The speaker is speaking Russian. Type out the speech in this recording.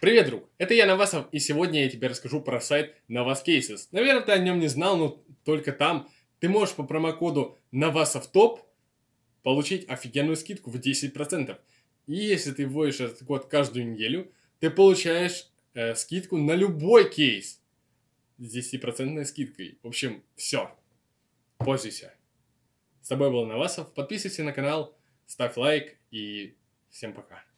Привет, друг! Это я Навасов, и сегодня я тебе расскажу про сайт Navas Cases. Наверное, ты о нем не знал, но только там ты можешь по промокоду NAVASOVTOP получить офигенную скидку в 10%. И если ты вводишь этот код каждую неделю, ты получаешь э, скидку на любой кейс с 10% скидкой. В общем, все. Пользуйся. С тобой был Навасов. Подписывайся на канал, ставь лайк и всем пока.